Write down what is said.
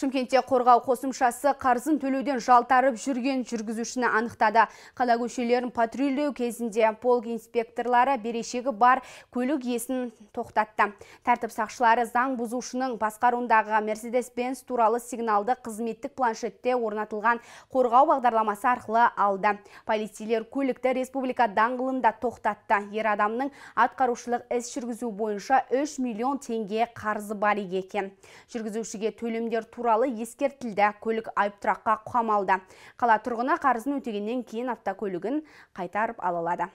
Шымкентте қорғау қосымшасы қарзын төлеуден жалтарып жүрген жүргізушіні анықтады. Қала көшелерін патрульдеу кезінде полк инспекторлары берешегі бар көлік есін тоқтатты. Тәртіп сақшылары заң бұзушының басқаруындағы Mercedes-Benz туралы сигналды қызметтік планшетте орнатылған қорғау бағдарламасы арқылы алды. Полицейлер көлікті республика даңғылында тоқтатты. Ер адамның атқарушылық іс жүргізу бойынша 3 миллион теңге қарызы бар екен. Жүргізушіге төлемдер туралы ескертілді көлік тұраққа қамалды қала тұрғыны қарызын өтегеннен кейін автокөлігін қайтарып ала алады